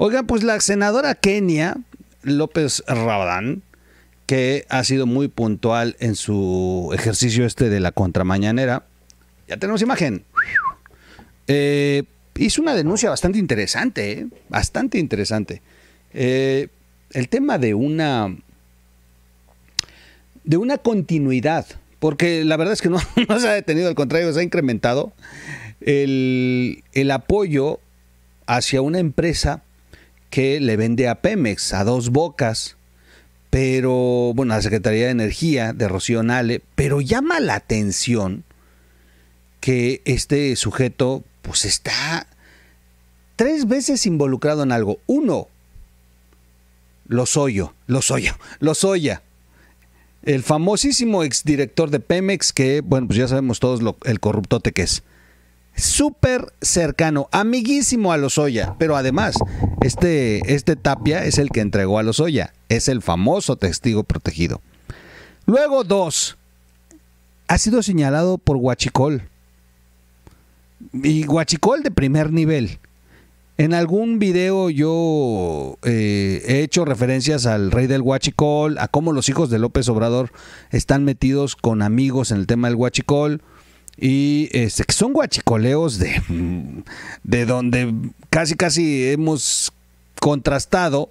Oigan, pues la senadora Kenia López Rabadán, que ha sido muy puntual en su ejercicio este de la contramañanera, ya tenemos imagen. Eh, hizo una denuncia bastante interesante, ¿eh? bastante interesante. Eh, el tema de una de una continuidad, porque la verdad es que no, se ha detenido, al contrario, se ha incrementado el, el apoyo hacia una empresa que le vende a Pemex, a dos bocas, pero bueno, a la Secretaría de Energía de Rocío Nale, pero llama la atención que este sujeto pues está tres veces involucrado en algo. Uno, soyo, los soya, el famosísimo exdirector de Pemex que, bueno, pues ya sabemos todos lo, el corruptote que es súper cercano, amiguísimo a Lozoya. Pero además, este, este Tapia es el que entregó a Lozoya. Es el famoso testigo protegido. Luego, dos, ha sido señalado por Huachicol. Y Huachicol de primer nivel. En algún video yo eh, he hecho referencias al rey del huachicol, a cómo los hijos de López Obrador están metidos con amigos en el tema del huachicol y este, que son guachicoleos de, de donde casi casi hemos contrastado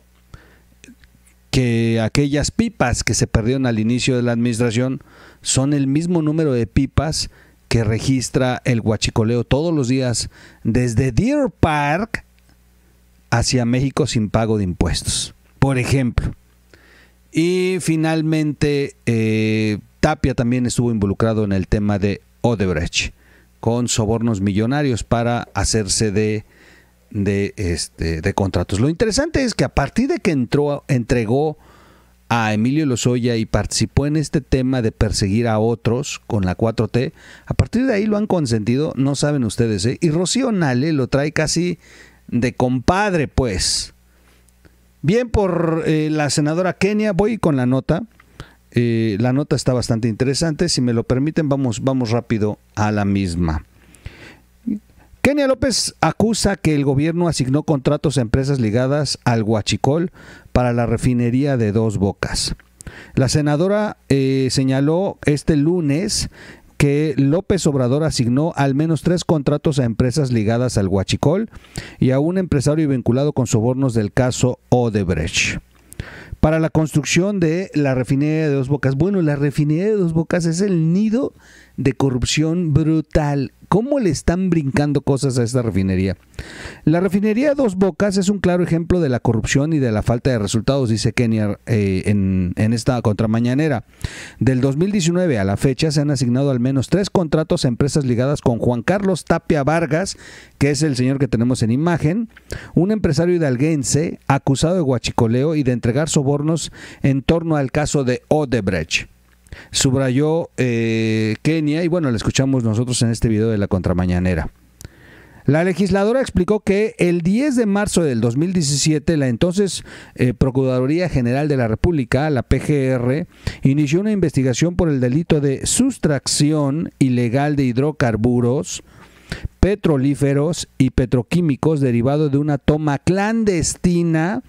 que aquellas pipas que se perdieron al inicio de la administración son el mismo número de pipas que registra el guachicoleo todos los días desde Deer Park hacia México sin pago de impuestos, por ejemplo. Y finalmente, eh, Tapia también estuvo involucrado en el tema de Odebrecht con sobornos millonarios para hacerse de, de, este, de contratos. Lo interesante es que a partir de que entró, entregó a Emilio Lozoya y participó en este tema de perseguir a otros con la 4T, a partir de ahí lo han consentido, no saben ustedes, ¿eh? y Rocío Nale lo trae casi de compadre, pues. Bien por eh, la senadora Kenia, voy con la nota. Eh, la nota está bastante interesante. Si me lo permiten, vamos, vamos rápido a la misma. Kenia López acusa que el gobierno asignó contratos a empresas ligadas al Huachicol para la refinería de Dos Bocas. La senadora eh, señaló este lunes que López Obrador asignó al menos tres contratos a empresas ligadas al Huachicol y a un empresario vinculado con sobornos del caso Odebrecht para la construcción de la refinería de Dos Bocas. Bueno, la refinería de Dos Bocas es el nido de corrupción brutal ¿Cómo le están brincando cosas a esta refinería? La refinería Dos Bocas es un claro ejemplo de la corrupción y de la falta de resultados, dice Kenia eh, en, en, esta contramañanera. Del 2019 a la fecha se han asignado al menos tres contratos a empresas ligadas con Juan Carlos Tapia Vargas, que es el señor que tenemos en imagen, un empresario hidalguense acusado de guachicoleo y de entregar sobornos en torno al caso de Odebrecht subrayó eh, Kenia y bueno, la escuchamos nosotros en este video de la contramañanera. La legisladora explicó que el 10 de marzo del 2017, la entonces eh, Procuraduría General de la República, la PGR, inició una investigación por el delito de sustracción ilegal de hidrocarburos petrolíferos y petroquímicos derivado de una toma clandestina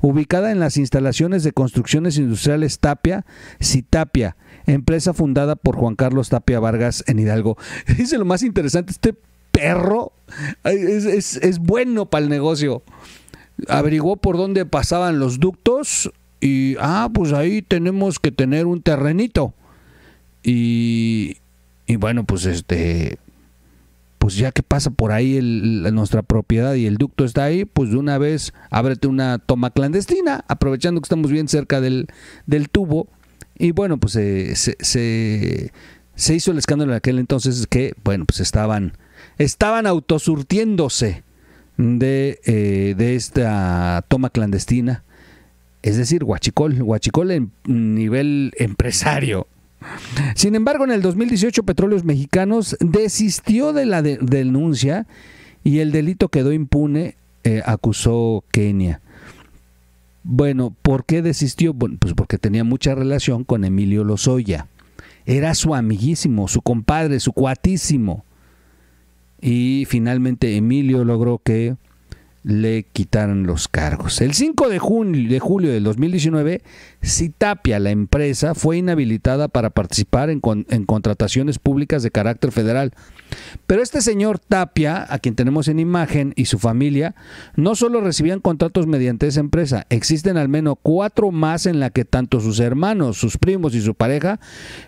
ubicada en las instalaciones de construcciones industriales Tapia, Citapia, empresa fundada por Juan Carlos Tapia Vargas en Hidalgo. Dice lo más interesante, este perro es, es, bueno para el negocio. abrigó por dónde pasaban los ductos y, ah, pues ahí tenemos que tener un terrenito. Y, bueno, pues este, pues ya que pasa por ahí nuestra propiedad y el ducto está ahí, pues de una vez ábrete una toma clandestina, aprovechando que estamos bien cerca del, del tubo y bueno, pues eh, se, hizo el escándalo en aquel entonces que, bueno, pues estaban, estaban autosurtiéndose de, eh, de esta toma clandestina. Es decir, huachicol, huachicol en nivel empresario. Sin embargo, en el 2018 Petróleos Mexicanos desistió de la denuncia y el delito quedó impune, eh, acusó Kenia. Bueno, ¿por qué desistió? pues porque tenía mucha relación con Emilio Lozoya. Era su amiguísimo, su compadre, su cuatísimo. Y finalmente Emilio logró que le quitaron los cargos. El 5 de julio de julio del 2019, Citapia, la empresa, fue inhabilitada para participar en, contrataciones públicas de carácter federal. Pero este señor Tapia, a quien tenemos en imagen, y su familia, no solo recibían contratos mediante esa empresa, existen al menos cuatro más en la que tanto sus hermanos, sus primos y su pareja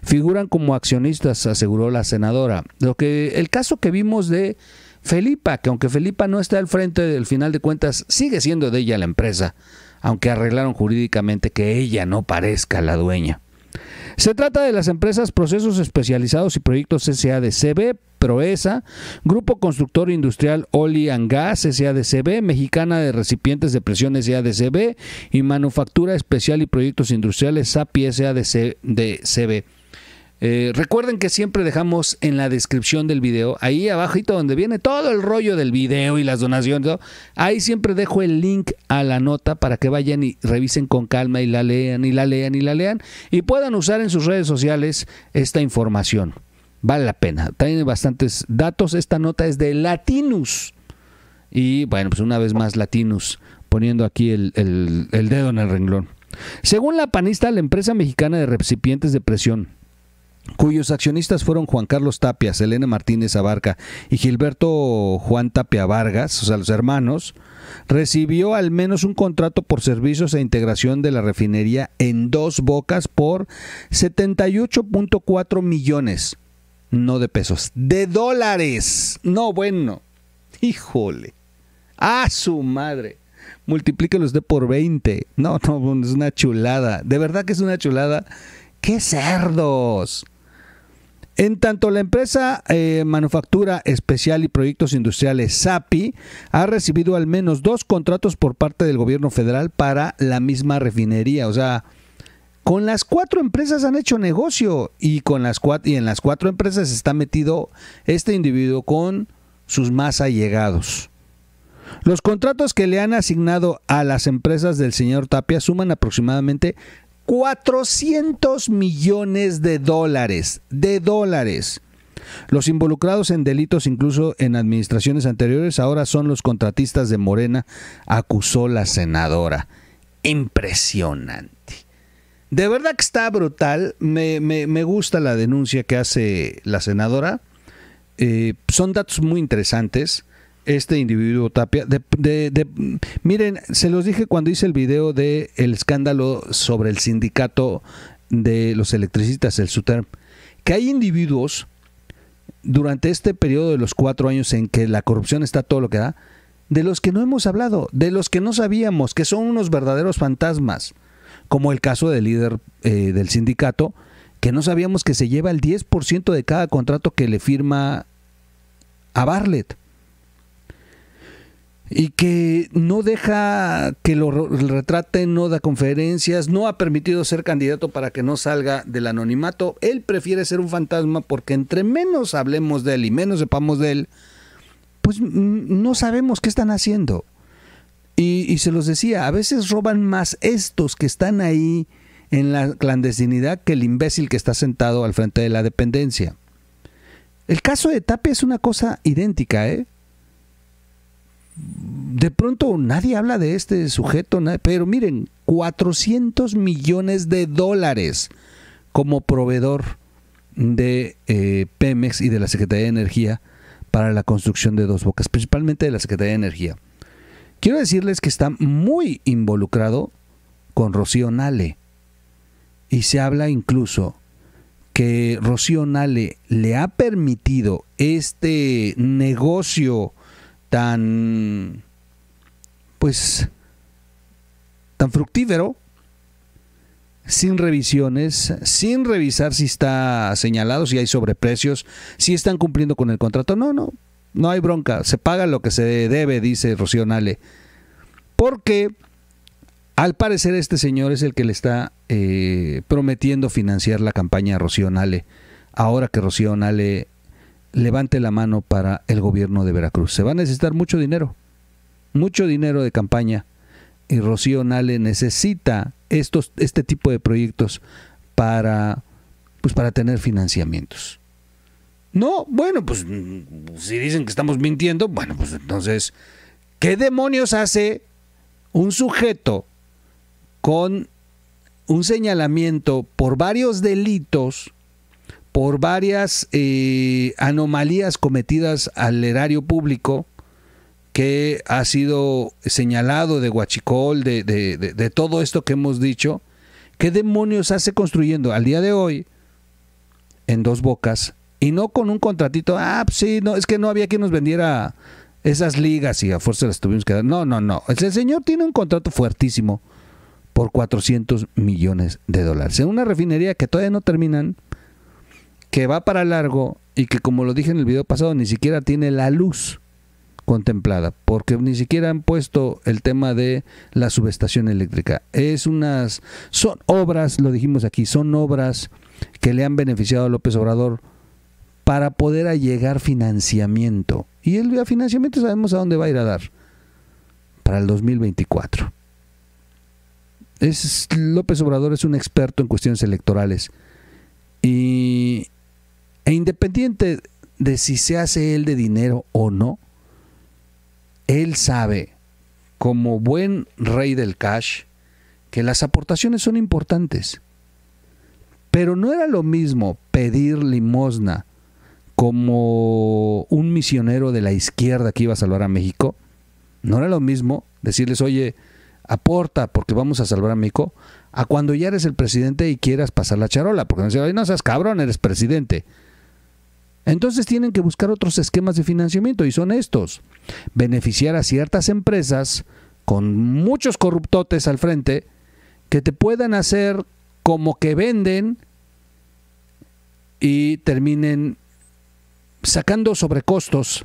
figuran como accionistas, aseguró la senadora. Lo que el caso que vimos de Felipa, que aunque Felipa no está al frente, del final de cuentas sigue siendo de ella la empresa, aunque arreglaron jurídicamente que ella no parezca la dueña. Se trata de las empresas Procesos Especializados y Proyectos SADCB, Proesa, Grupo Constructor Industrial Oli and Gas SADCB, Mexicana de Recipientes de Presión SADCB y Manufactura Especial y Proyectos Industriales SAPI SADCB. Eh, recuerden que siempre dejamos en la descripción del video, ahí abajito donde viene todo el rollo del video y las donaciones, ahí siempre dejo el link a la nota para que vayan y revisen con calma y la lean y la lean y la lean y puedan usar en sus redes sociales esta información. Vale la pena. Tiene bastantes datos. Esta nota es de Latinus. Y bueno, pues una vez más Latinus poniendo aquí el dedo en el renglón. Según la panista, la empresa mexicana de recipientes de presión cuyos accionistas fueron Juan Carlos Tapias, Elena Martínez Abarca y Gilberto Juan Tapia Vargas, o sea, los hermanos, recibió al menos un contrato por servicios e integración de la refinería en dos bocas por 78.4 millones, no de pesos, de dólares. No, bueno, híjole, a su madre. Multiplíquelos de por 20. No, no, es una chulada. De verdad que es una chulada. ¡Qué cerdos! En tanto, la empresa eh, Manufactura Especial y Proyectos Industriales SAPI ha recibido al menos dos contratos por parte del gobierno federal para la misma refinería. O sea, con las cuatro empresas han hecho negocio y, con las cuatro, y en las cuatro empresas está metido este individuo con sus más allegados. Los contratos que le han asignado a las empresas del señor Tapia suman aproximadamente 400 millones de dólares, de dólares. Los involucrados en delitos incluso en administraciones anteriores ahora son los contratistas de Morena, acusó la senadora. Impresionante. De verdad que está brutal. Me, gusta la denuncia que hace la senadora. Eh, son datos muy interesantes este individuo Tapia. De, miren, se los dije cuando hice el video de el escándalo sobre el sindicato de los electricistas, el Suter, que hay individuos durante este periodo de los cuatro años en que la corrupción está todo lo que da, de los que no hemos hablado, de los que no sabíamos, que son unos verdaderos fantasmas, como el caso del líder eh, del sindicato, que no sabíamos que se lleva el 10% de cada contrato que le firma a Bartlett y que no deja que lo retraten, no da conferencias, no ha permitido ser candidato para que no salga del anonimato. Él prefiere ser un fantasma porque entre menos hablemos de él y menos sepamos de él, pues no sabemos qué están haciendo. Y, y se los decía, a veces roban más estos que están ahí en la clandestinidad que el imbécil que está sentado al frente de la dependencia. El caso de Tapia es una cosa idéntica, ¿eh? de pronto nadie habla de este sujeto, pero miren, 400 millones de dólares como proveedor de eh, Pemex y de la Secretaría de Energía para la construcción de dos bocas, principalmente de la Secretaría de Energía. Quiero decirles que está muy involucrado con Rocío Nale. Y se habla incluso que Rocío Nale le ha permitido este negocio tan, pues, tan fructífero, sin revisiones, sin revisar si está señalado, si hay sobreprecios, si están cumpliendo con el contrato. No, no, no hay bronca, se paga lo que se debe, dice Rocío Nale. Porque al parecer este señor es el que le está eh, prometiendo financiar la campaña a Rocío Nale, ahora que Rocío Nale levante la mano para el gobierno de Veracruz. Se va a necesitar mucho dinero, mucho dinero de campaña. Y Rocío Nale necesita estos, este tipo de proyectos para, pues, para tener financiamientos. No, bueno, pues si dicen que estamos mintiendo, bueno, pues entonces, ¿qué demonios hace un sujeto con un señalamiento por varios delitos por varias eh, anomalías cometidas al erario público que ha sido señalado de Huachicol, de, de, todo esto que hemos dicho, ¿qué demonios hace construyendo al día de hoy en dos bocas? Y no con un contratito, ah, pues sí, no, es que no había quien nos vendiera esas ligas y a fuerza las tuvimos que dar. No, no, no. El señor tiene un contrato fuertísimo por 400 millones de dólares. En una refinería que todavía no terminan, que va para largo y que como lo dije en el video pasado, ni siquiera tiene la luz contemplada, porque ni siquiera han puesto el tema de la subestación eléctrica. Es unas, son obras, lo dijimos aquí, son obras que le han beneficiado a López Obrador para poder allegar financiamiento. Y el financiamiento sabemos a dónde va a ir a dar, para el 2024. Es, López Obrador es un experto en cuestiones electorales. Y e independiente de si se hace él de dinero o no, él sabe, como buen rey del cash, que las aportaciones son importantes. Pero no era lo mismo pedir limosna como un misionero de la izquierda que iba a salvar a México. No era lo mismo decirles, oye, aporta porque vamos a salvar a México, a cuando ya eres el presidente y quieras pasar la charola, porque no, seas cabrón, eres presidente. Entonces tienen que buscar otros esquemas de financiamiento y son estos. Beneficiar a ciertas empresas con muchos corruptotes al frente que te puedan hacer como que venden y terminen sacando sobrecostos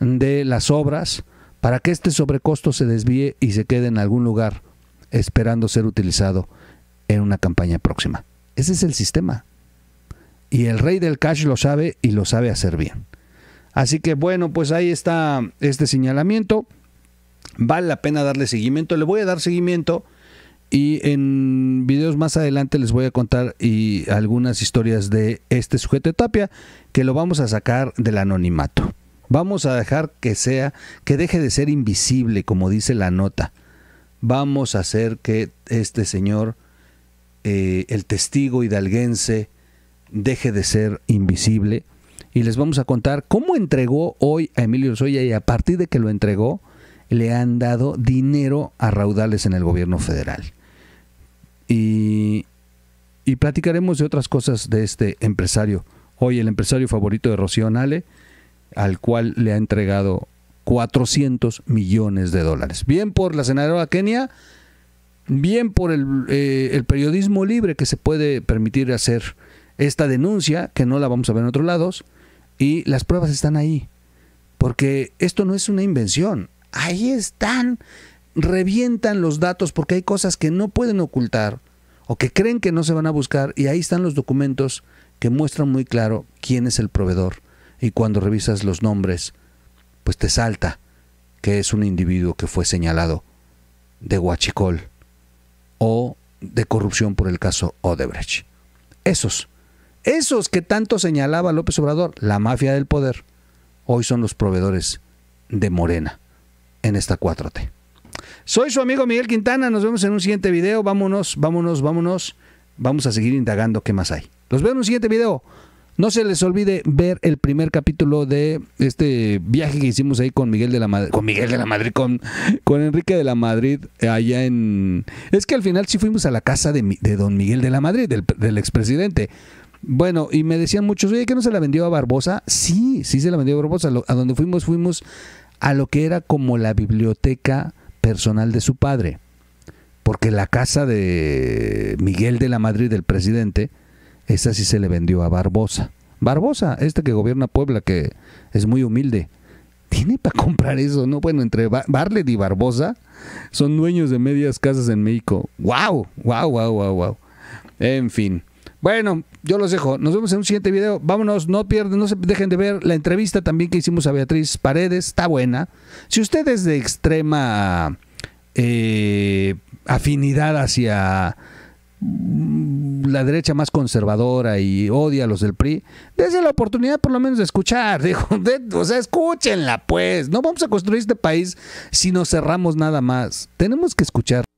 de las obras para que este sobrecosto se desvíe y se quede en algún lugar esperando ser utilizado en una campaña próxima. Ese es el sistema y el rey del cash lo sabe y lo sabe hacer bien. Así que bueno, pues ahí está este señalamiento. Vale la pena darle seguimiento. Le voy a dar seguimiento y en videos más adelante les voy a contar y algunas historias de este sujeto de Tapia que lo vamos a sacar del anonimato. Vamos a dejar que sea, que deje de ser invisible, como dice la nota. Vamos a hacer que este señor, eh, el testigo hidalguense, deje de ser invisible. Y les vamos a contar cómo entregó hoy a Emilio Soya y a partir de que lo entregó, le han dado dinero a raudales en el gobierno federal. Y, platicaremos de otras cosas de este empresario. Hoy el empresario favorito de Rocío Nale, al cual le ha entregado 400 millones de dólares. Bien por la senadora Kenia, bien por el eh, periodismo libre que se puede permitir hacer esta denuncia, que no la vamos a ver en otros lados, y las pruebas están ahí. Porque esto no es una invención. Ahí están. Revientan los datos porque hay cosas que no pueden ocultar o que creen que no se van a buscar y ahí están los documentos que muestran muy claro quién es el proveedor. Y cuando revisas los nombres, pues te salta que es un individuo que fue señalado de huachicol o de corrupción por el caso Odebrecht. Esos esos que tanto señalaba López Obrador, la mafia del poder, hoy son los proveedores de Morena en esta 4T. Soy su amigo Miguel Quintana, nos vemos en un siguiente video, vámonos, vámonos, vámonos, vamos a seguir indagando qué más hay. Los veo en un siguiente video. No se les olvide ver el primer capítulo de este viaje que hicimos ahí con Miguel de la Madrid, con Miguel de la Madrid, con, con Enrique de la Madrid, allá en... Es que al final sí fuimos a la casa de, don Miguel de la Madrid, del, del expresidente. Bueno, y me decían muchos, oye, que no se la vendió a Barbosa. Sí, sí se la vendió a Barbosa. A donde fuimos, fuimos a lo que era como la biblioteca personal de su padre. Porque la casa de Miguel de la Madrid, del presidente, esa sí se le vendió a Barbosa. Barbosa, este que gobierna Puebla, que es muy humilde, tiene para comprar eso, ¿no? Bueno, entre Barlet y Barbosa son dueños de medias casas en México. ¡Wow! ¡Wow, wow, wow, wow! En fin. Bueno, yo los dejo. Nos vemos en un siguiente video. Vámonos, no pierden, no se dejen de ver la entrevista también que hicimos a Beatriz Paredes. Está buena. Si usted es de extrema eh, afinidad hacia mm, la derecha más conservadora y odia a los del PRI, desde la oportunidad por lo menos de escuchar, digo, o sea, escúchenla pues, no vamos a construir este país si nos cerramos nada más, tenemos que escuchar.